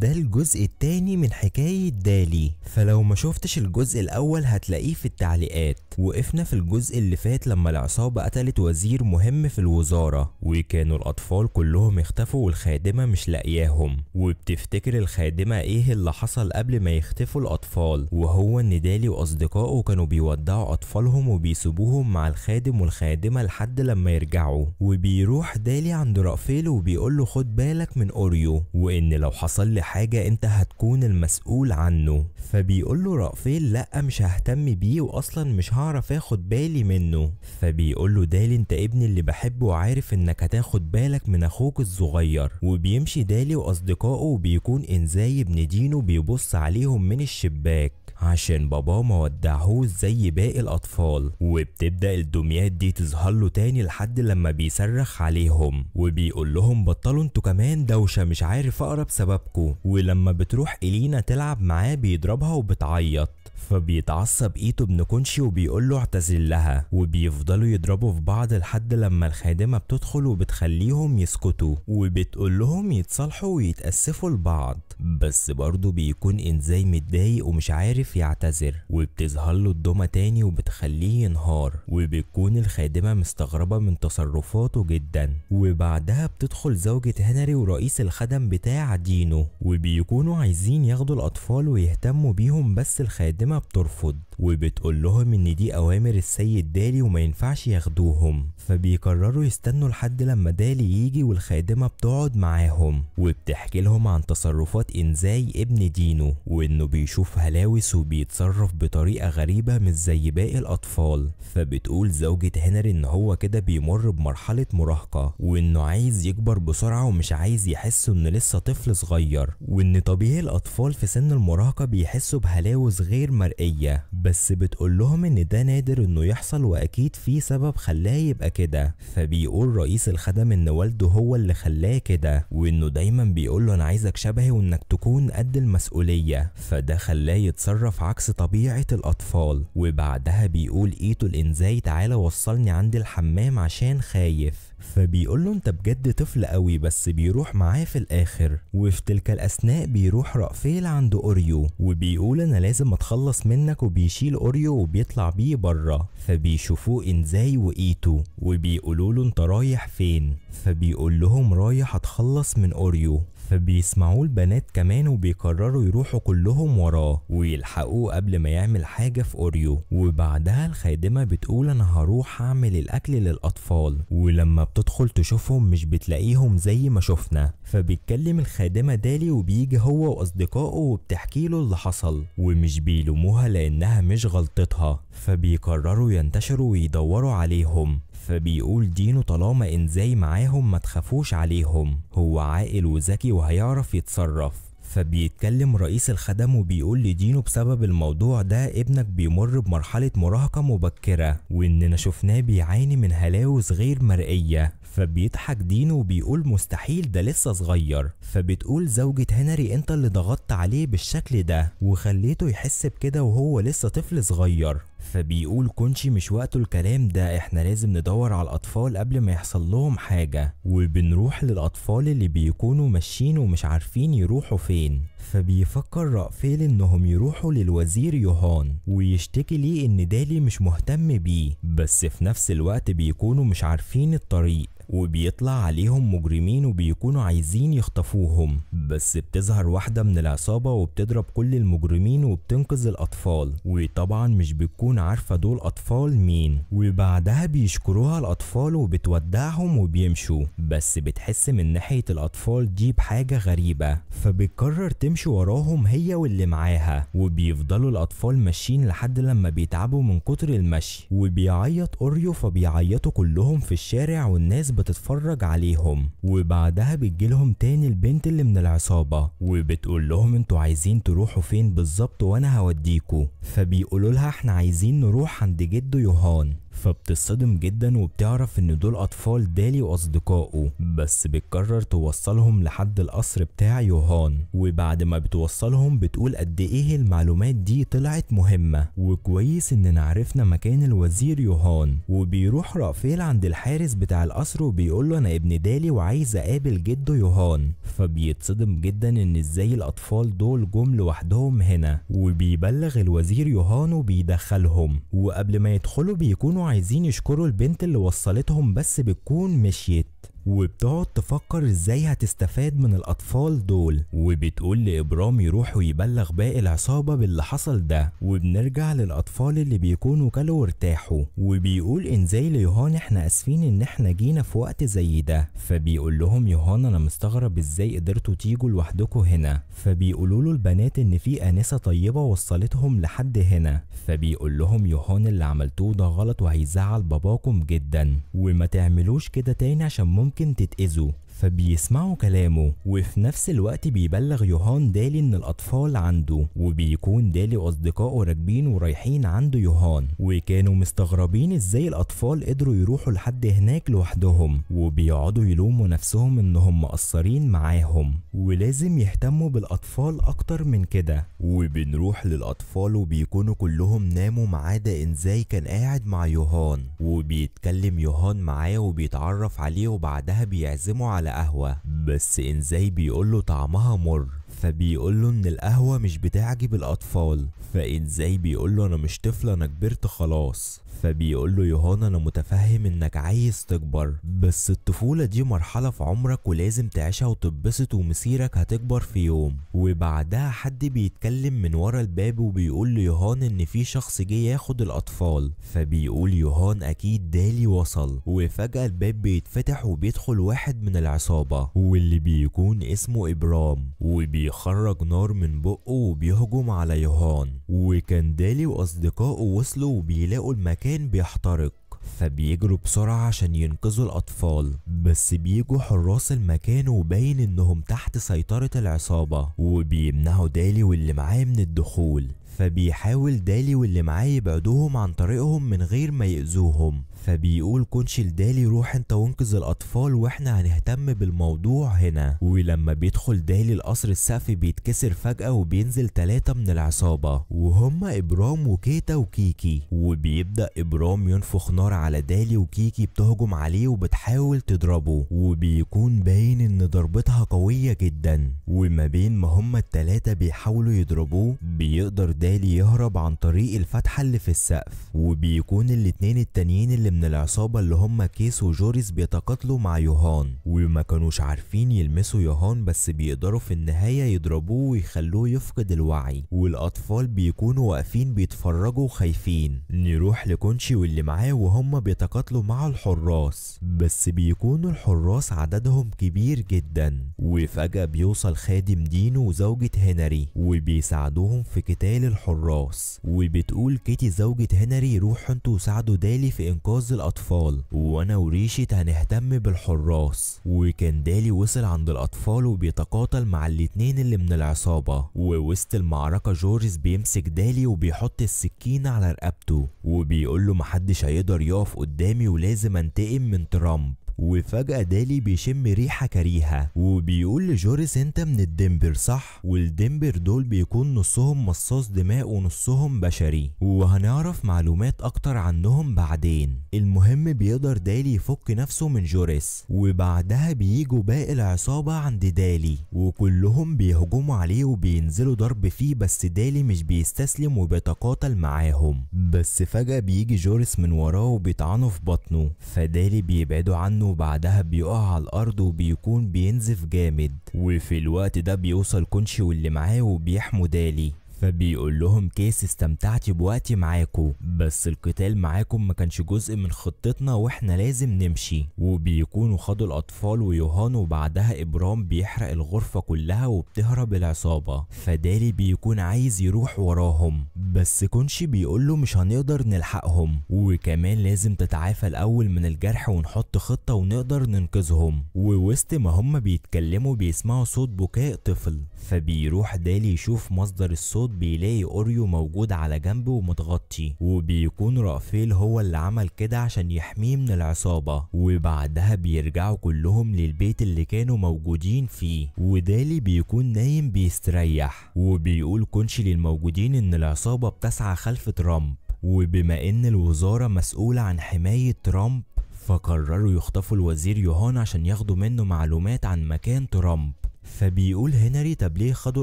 ده الجزء التاني من حكاية دالي فلو ما شفتش الجزء الأول هتلاقيه في التعليقات وقفنا في الجزء اللي فات لما العصابة قتلت وزير مهم في الوزارة وكانوا الأطفال كلهم اختفوا والخادمة مش لاقياهم وبتفتكر الخادمة ايه اللي حصل قبل ما يختفوا الأطفال وهو إن دالي وأصدقائه كانوا بيودعوا أطفالهم وبيسيبوهم مع الخادم والخادمة لحد لما يرجعوا وبيروح دالي عند رأفيل وبيقول له خد بالك من أوريو وإن لو حصل لي حاجة انت هتكون المسؤول عنه فبيقول له رأفيل لا مش ههتم بيه واصلا مش هعرف اخد بالي منه فبيقول له دالي انت ابني اللي بحبه وعارف انك هتاخد بالك من اخوك الصغير وبيمشي دالي واصدقائه وبيكون انزاي ابن دينه بيبص عليهم من الشباك عشان باباه ما ودعهوش زي باقي الأطفال وبتبدأ الدميات دي تظهر له تاني لحد لما بيصرخ عليهم وبيقول لهم بطلوا انتوا كمان دوشة مش عارف أقرب بسببكم ولما بتروح إلينا تلعب معاه بيضربها وبتعيط فبيتعصب ايتو ابن كونشي وبيقول له اعتذر لها وبيفضلوا يضربوا في بعض لحد لما الخادمه بتدخل وبتخليهم يسكتوا وبتقول لهم يتصالحوا ويتاسفوا لبعض بس برضه بيكون انزاي متضايق ومش عارف يعتذر وبتظهر له الدمى تاني وبتخليه ينهار وبتكون الخادمة مستغربة من تصرفاته جدا وبعدها بتدخل زوجة هنري ورئيس الخدم بتاع دينو وبيكونوا عايزين ياخدوا الأطفال ويهتموا بيهم بس الخادمة بترفض وبتقول لهم ان دي اوامر السيد دالي وما ينفعش ياخدوهم فبيقرروا يستنوا لحد لما دالي يجي والخادمه بتقعد معاهم وبتحكي لهم عن تصرفات انزاي ابن دينو وانه بيشوف هلاوس وبيتصرف بطريقه غريبه مش زي باقي الاطفال فبتقول زوجة هنري ان هو كده بيمر بمرحله مراهقه وانه عايز يكبر بسرعه ومش عايز يحس انه لسه طفل صغير وان طبيعي الاطفال في سن المراهقه بيحسوا بهلاوس غير مرئيه بس بتقول لهم ان ده نادر انه يحصل واكيد في سبب خلاه يبقى كده فبيقول رئيس الخدم ان والده هو اللي خلاه كده وانه دايما بيقول له انا عايزك شبهي وانك تكون قد المسؤوليه فده خلاه يتصرف عكس طبيعه الاطفال وبعدها بيقول ايتو الانزاي تعالى وصلني عند الحمام عشان خايف فبيقول له انت بجد طفل قوي بس بيروح معاه في الاخر وفي تلك الاثناء بيروح رأفيل عند اوريو وبيقول انا لازم اتخلص منك وبيشيل اوريو وبيطلع بيه بره فبيشوفوه انزاي وايتو وبيقولوا له انت رايح فين فبيقول لهم رايح اتخلص من اوريو فبيسمعوه البنات كمان وبيقرروا يروحوا كلهم وراه ويلحقوه قبل ما يعمل حاجة في أوريو وبعدها الخادمة بتقول أنا هروح أعمل الأكل للأطفال ولما بتدخل تشوفهم مش بتلاقيهم زي ما شفنا فبيتكلم الخادمة دالي وبيجي هو وأصدقائه وبتحكي له اللي حصل ومش بيلوموها لأنها مش غلطتها فبيقرروا ينتشروا ويدوروا عليهم فبيقول دينه طالما انزاي معاهم ما تخافوش عليهم هو عاقل وذكي وهيعرف يتصرف فبيتكلم رئيس الخدم وبيقول لدينه بسبب الموضوع ده ابنك بيمر بمرحلة مراهقة مبكرة وإننا شفناه بيعاني من هلاوس غير مرئية فبيضحك دينه وبيقول مستحيل ده لسه صغير فبتقول زوجة هنري انت اللي ضغطت عليه بالشكل ده وخليته يحس بكده وهو لسه طفل صغير فبيقول كونشي مش وقته الكلام ده احنا لازم ندور على الاطفال قبل ما يحصل لهم حاجة وبنروح للاطفال اللي بيكونوا ماشيين ومش عارفين يروحوا فين فبيفكر رأفيل انهم يروحوا للوزير يوهان ويشتكي ليه ان دالي مش مهتم بيه بس في نفس الوقت بيكونوا مش عارفين الطريق وبيطلع عليهم مجرمين وبيكونوا عايزين يخطفوهم بس بتظهر واحدة من العصابة وبتضرب كل المجرمين وبتنقذ الأطفال وطبعا مش بتكون عارفة دول أطفال مين وبعدها بيشكروها الأطفال وبتودعهم وبيمشوا بس بتحس من ناحية الأطفال دي بحاجة غريبة فبتقرر تمشي وراهم هي واللي معاها وبيفضلوا الأطفال ماشيين لحد لما بيتعبوا من كتر المشي وبيعيط أوريو فبيعيطوا كلهم في الشارع والناس بتتفرج عليهم وبعدها بتجيلهم تاني البنت اللي من العصابة وبتقول لهم انتوا عايزين تروحوا فين بالظبط وانا هوديكوا فبيقولوا لها احنا عايزين نروح عند جده يوهان فبتصدم جدا وبتعرف ان دول اطفال دالي واصدقائه بس بتقرر توصلهم لحد القصر بتاع يوهان وبعد ما بتوصلهم بتقول قد ايه المعلومات دي طلعت مهمة وكويس اننا عرفنا مكان الوزير يوهان وبيروح رأفيل عند الحارس بتاع القصر وبيقول له انا ابن دالي وعايز اقابل جده يوهان فبيتصدم جدا ان ازاي الاطفال دول جم لوحدهم هنا وبيبلغ الوزير يوهانو بيدخلهم وقبل ما يدخلوا بيكونوا عايزين يشكروا البنت اللي وصلتهم بس بتكون مشيت وبتقعد تفكر ازاي هتستفاد من الاطفال دول وبتقول لابرام يروح ويبلغ باقي العصابه باللي حصل ده وبنرجع للاطفال اللي بيكونوا كلوا وارتاحوا وبيقول انزاي ليوهان احنا اسفين ان احنا جينا في وقت زي ده فبيقول لهم يوهان انا مستغرب ازاي قدرتوا تيجوا لوحدكم هنا فبيقولوا له البنات ان في انسه طيبه وصلتهم لحد هنا فبيقول لهم يوهان اللي عملتوه ده غلط وهيزعل باباكم جدا وما تعملوش كده تاني عشان ممكن ممكن تتأذوا فبيسمعوا كلامه وفي نفس الوقت بيبلغ يوهان دالي ان الاطفال عنده وبيكون دالي واصدقائه راكبين ورايحين عند يوهان وكانوا مستغربين ازاي الاطفال قدروا يروحوا لحد هناك لوحدهم وبيقعدوا يلوموا نفسهم انهم مقصرين معاهم ولازم يهتموا بالاطفال اكتر من كده وبنروح للاطفال وبيكونوا كلهم ناموا ما عدا انزاي كان قاعد مع يوهان وبيتكلم يوهان معاه وبيتعرف عليه وبعدها بيعزمه على قهوة بس انزاي بيقول له طعمها مر فبيقول له ان القهوة مش بتعجب الاطفال فانزاي بيقول له انا مش طفل انا كبرت خلاص فبيقول له يوهانا انا متفهم انك عايز تكبر بس الطفوله دي مرحله في عمرك ولازم تعيشها وتتبسط ومسيرك هتكبر في يوم وبعدها حد بيتكلم من ورا الباب وبيقول ليوهان ان في شخص جه ياخد الاطفال فبيقول يوهان اكيد دالي وصل وفجاه الباب بيتفتح وبيدخل واحد من العصابه واللي بيكون اسمه ابرام وبيخرج نار من بقه وبيهجم على يوهان وكان دالي واصدقائه وصلوا وبيلاقوا المكان المكان بيحترق فبيجروا بسرعة عشان ينقذوا الأطفال بس بيجوا حراس المكان وباين إنهم تحت سيطرة العصابة وبيمنعوا دالي واللي معاه من الدخول فبيحاول دالي واللي معاه يبعدوهم عن طريقهم من غير ما يأذوهم فبيقول كونش لدالي روح انت وانقذ الاطفال واحنا هنهتم بالموضوع هنا ولما بيدخل دالي القصر السقف بيتكسر فجأة وبينزل تلاتة من العصابة وهما ابرام وكيتا وكيكي وبيبدأ ابرام ينفخ نار على دالي وكيكي بتهجم عليه وبتحاول تضربه وبيكون باين ان ضربتها قوية جدا وما بين ما هما التلاتة بيحاولوا يضربوه بيقدر دالي يهرب عن طريق الفتحة اللي في السقف وبيكون الاتنين التانيين اللي من العصابة اللي هما كيس وجوريس بيتقاتلوا مع يوهان وما كانوش عارفين يلمسوا يوهان بس بيقدروا في النهاية يضربوه ويخلوه يفقد الوعي والأطفال بيكونوا واقفين بيتفرجوا وخايفين نروح لكونشي واللي معاه وهما بيتقاتلوا مع الحراس بس بيكونوا الحراس عددهم كبير جدا جدا وفجأة بيوصل خادم دينو وزوجة هنري وبيساعدوهم في قتال الحراس وبتقول كيتي زوجة هنري روحوا انتوا ساعدوا دالي في انقاذ الاطفال وانا وريشت هنهتم بالحراس وكان دالي وصل عند الاطفال وبيتقاتل مع الاتنين اللي من العصابة ووسط المعركة جوريس بيمسك دالي وبيحط السكينة على رقبته وبيقول له محدش هيقدر يقف قدامي ولازم انتقم من ترامب وفجأة دالي بيشم ريحة كريهة وبيقول لجوريس انت من الدمبر صح والدمبر دول بيكون نصهم مصاص دماء ونصهم بشري وهنعرف معلومات اكتر عنهم بعدين المهم بيقدر دالي يفك نفسه من جوريس وبعدها بيجوا باقي العصابة عند دالي وكلهم بيهجموا عليه وبينزلوا ضرب فيه بس دالي مش بيستسلم وبيتقاتل معاهم بس فجأة بيجي جوريس من وراه وبيطعنه في بطنه فدالي بيبعدوا عنه وبعدها بيقع على الارض وبيكون بينزف جامد وفي الوقت ده بيوصل كونشي واللي معاه وبيحموا دالي فبيقول لهم كيس استمتعت بوقتي معاكم بس القتال معاكم ما كانش جزء من خطتنا واحنا لازم نمشي وبيكونوا خدوا الاطفال ويوهان وبعدها ابرام بيحرق الغرفة كلها وبتهرب العصابة فدالي بيكون عايز يروح وراهم بس كونشي بيقول له مش هنقدر نلحقهم وكمان لازم تتعافى الاول من الجرح ونحط خطة ونقدر ننقذهم ووسط ما هم بيتكلموا بيسمعوا صوت بكاء طفل فبيروح دالي يشوف مصدر الصوت الصوت بيلاقي اوريو موجود على جنبه ومتغطي وبيكون رافيل هو اللي عمل كده عشان يحميه من العصابة وبعدها بيرجعوا كلهم للبيت اللي كانوا موجودين فيه ودالي بيكون نايم بيستريح وبيقول كونشي للموجودين ان العصابة بتسعى خلف ترامب وبما ان الوزارة مسؤولة عن حماية ترامب فقرروا يخطفوا الوزير يوهان عشان ياخدوا منه معلومات عن مكان ترامب فبيقول هنري طب ليه خدوا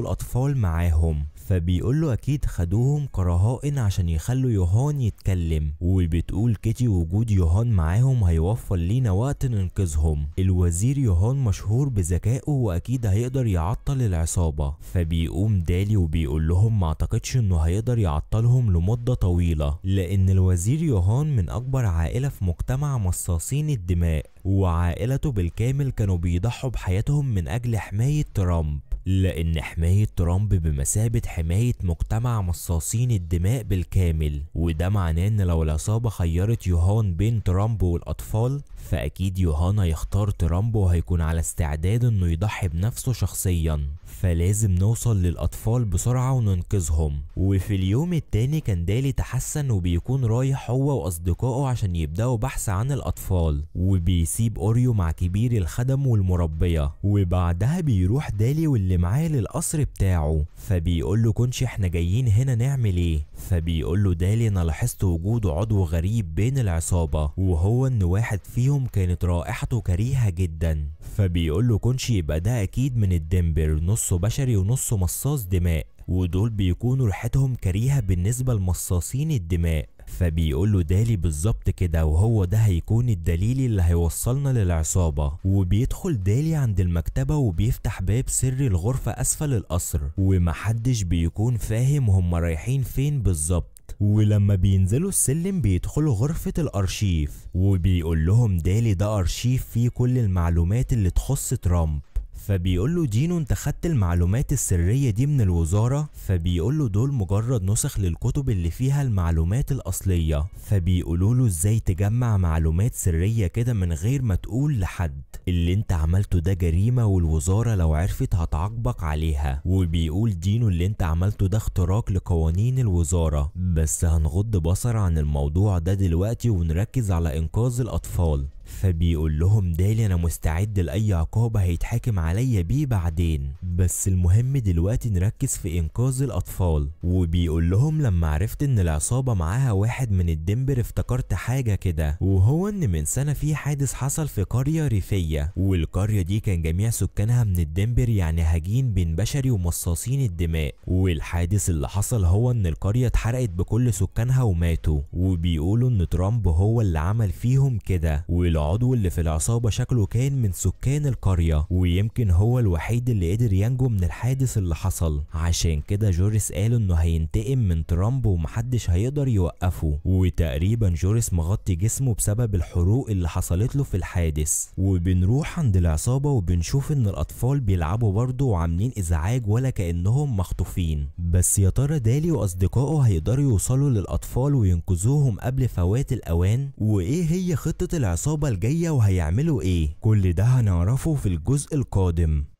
الأطفال معاهم فبيقول له أكيد خدوهم كرهائن عشان يخلوا يوهان يتكلم وبتقول كيتي وجود يوهان معاهم هيوفر لينا وقت ننقذهم الوزير يوهان مشهور بذكائه وأكيد هيقدر يعطل العصابة فبيقوم دالي وبيقول لهم ما اعتقدش إنه هيقدر يعطلهم لمدة طويلة لأن الوزير يوهان من أكبر عائلة في مجتمع مصاصين الدماء وعائلته بالكامل كانوا بيضحوا بحياتهم من أجل حماية ترامب لأن حماية ترامب بمثابة حماية مجتمع مصاصين الدماء بالكامل وده معناه إن لو العصابة خيرت يوهان بين ترامب والأطفال فأكيد يوهان هيختار ترامب وهيكون على استعداد إنه يضحي بنفسه شخصيا فلازم نوصل للأطفال بسرعة وننقذهم وفي اليوم التاني كان دالي تحسن وبيكون رايح هو وأصدقائه عشان يبدأوا بحث عن الأطفال وبيسيب أوريو مع كبير الخدم والمربية وبعدها بيروح دالي واللي معاه للقصر بتاعه فبيقول له كنش احنا جايين هنا نعمل ايه فبيقول له دالي انا لاحظت وجود عضو غريب بين العصابة وهو ان واحد فيهم كانت رائحته كريهة جدا فبيقول له كنش يبقى ده اكيد من الدمبر نص نصه بشري ونصه مصاص دماء ودول بيكونوا ريحتهم كريهة بالنسبة لمصاصين الدماء فبيقول له دالي بالظبط كده وهو ده هيكون الدليل اللي هيوصلنا للعصابه وبيدخل دالي عند المكتبه وبيفتح باب سري الغرفه اسفل القصر ومحدش بيكون فاهم هم رايحين فين بالظبط ولما بينزلوا السلم بيدخلوا غرفة الأرشيف وبيقول لهم دالي ده أرشيف فيه كل المعلومات اللي تخص ترامب فبيقول له دينو انت خدت المعلومات السرية دي من الوزارة فبيقول له دول مجرد نسخ للكتب اللي فيها المعلومات الأصلية فبيقولوا له ازاي تجمع معلومات سرية كده من غير ما تقول لحد اللي انت عملته ده جريمة والوزارة لو عرفت هتعاقبك عليها وبيقول دينو اللي انت عملته ده اختراق لقوانين الوزارة بس هنغض بصر عن الموضوع ده دلوقتي ونركز على انقاذ الاطفال فبيقول لهم دالي انا مستعد لاي عقاب هيتحاكم عليا بيه بعدين بس المهم دلوقتي نركز في انقاذ الاطفال وبيقول لهم لما عرفت ان العصابه معاها واحد من الدنبر افتكرت حاجه كده وهو ان من سنه في حادث حصل في قريه ريفيه والقريه دي كان جميع سكانها من الدنبر يعني هجين بين بشري ومصاصين الدماء والحادث اللي حصل هو ان القريه اتحرقت بكل سكانها وماتوا وبيقولوا ان ترامب هو اللي عمل فيهم كده العضو اللي في العصابة شكله كان من سكان القرية ويمكن هو الوحيد اللي قدر ينجو من الحادث اللي حصل عشان كده جوريس قال انه هينتقم من ترامب ومحدش هيقدر يوقفه وتقريبا جوريس مغطي جسمه بسبب الحروق اللي حصلت له في الحادث وبنروح عند العصابة وبنشوف ان الاطفال بيلعبوا برضه وعاملين ازعاج ولا كأنهم مخطوفين بس يا ترى دالي واصدقائه هيقدروا يوصلوا للاطفال وينقذوهم قبل فوات الاوان وايه هي خطة العصابة الجاية وهيعملوا ايه كل ده هنعرفه في الجزء القادم